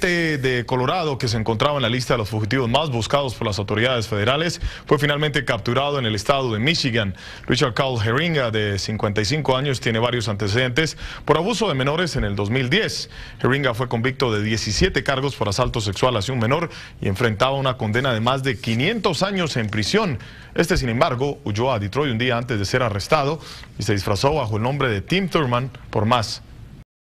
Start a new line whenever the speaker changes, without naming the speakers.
de Colorado, que se encontraba en la lista de los fugitivos más buscados por las autoridades federales, fue finalmente capturado en el estado de Michigan. Richard Carl Heringa, de 55 años, tiene varios antecedentes por abuso de menores en el 2010. Heringa fue convicto de 17 cargos por asalto sexual hacia un menor y enfrentaba una condena de más de 500 años en prisión. Este, sin embargo, huyó a Detroit un día antes de ser arrestado y se disfrazó bajo el nombre de Tim Thurman por más